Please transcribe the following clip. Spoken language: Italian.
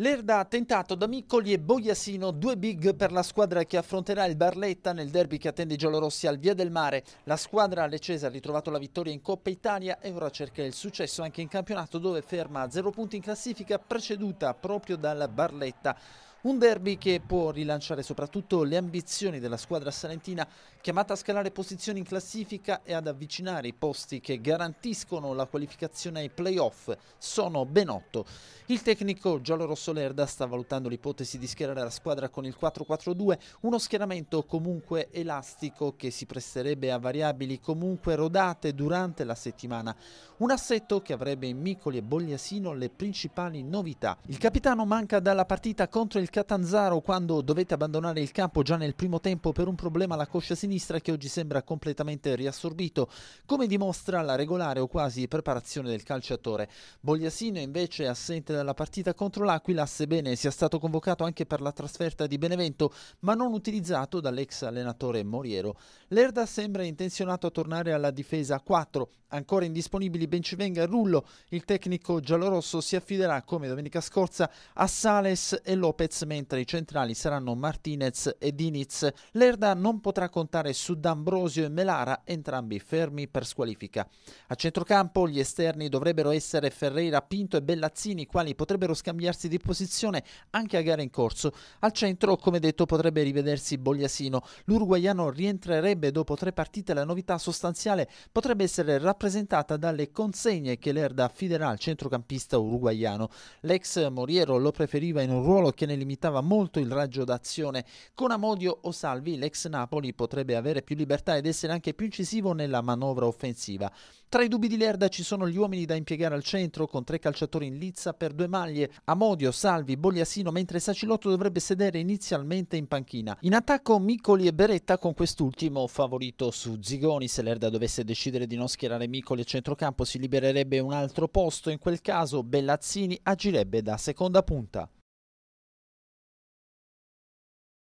Lerda tentato da Miccoli e Boiasino due big per la squadra che affronterà il Barletta nel derby che attende i giallorossi al Via del Mare. La squadra Lecese ha ritrovato la vittoria in Coppa Italia e ora cerca il successo anche in campionato dove ferma a zero punti in classifica preceduta proprio dal Barletta. Un derby che può rilanciare soprattutto le ambizioni della squadra salentina chiamata a scalare posizioni in classifica e ad avvicinare i posti che garantiscono la qualificazione ai playoff. Sono ben otto. Il tecnico giallorosso Lerda sta valutando l'ipotesi di schierare la squadra con il 4-4-2, uno schieramento comunque elastico che si presterebbe a variabili comunque rodate durante la settimana. Un assetto che avrebbe in Micoli e Bogliasino le principali novità. Il capitano manca dalla partita contro il Catanzaro quando dovette abbandonare il campo già nel primo tempo per un problema alla coscia sinistra che oggi sembra completamente riassorbito, come dimostra la regolare o quasi preparazione del calciatore. Bogliasino invece assente dalla partita contro l'Aquila, sebbene sia stato convocato anche per la trasferta di Benevento, ma non utilizzato dall'ex allenatore Moriero. Lerda sembra intenzionato a tornare alla difesa a 4, ancora indisponibili Bencivenga e Rullo, il tecnico giallorosso si affiderà come domenica scorsa a Sales e Lopez mentre i centrali saranno Martinez e Diniz. Lerda non potrà contare su D'Ambrosio e Melara, entrambi fermi per squalifica. A centrocampo gli esterni dovrebbero essere Ferreira, Pinto e Bellazzini, quali potrebbero scambiarsi di posizione anche a gara in corso. Al centro, come detto, potrebbe rivedersi Bogliasino. L'uruguaiano rientrerebbe dopo tre partite. La novità sostanziale potrebbe essere rappresentata dalle consegne che Lerda affiderà al centrocampista uruguaiano. L'ex Moriero lo preferiva in un ruolo che nell'immediato limitava molto il raggio d'azione. Con Amodio o Salvi l'ex Napoli potrebbe avere più libertà ed essere anche più incisivo nella manovra offensiva. Tra i dubbi di Lerda ci sono gli uomini da impiegare al centro con tre calciatori in lizza per due maglie, Amodio, Salvi, Bogliasino, mentre Sacilotto dovrebbe sedere inizialmente in panchina. In attacco Micoli e Beretta con quest'ultimo favorito su Zigoni. Se Lerda dovesse decidere di non schierare Micoli a centrocampo si libererebbe un altro posto, in quel caso Bellazzini agirebbe da seconda punta.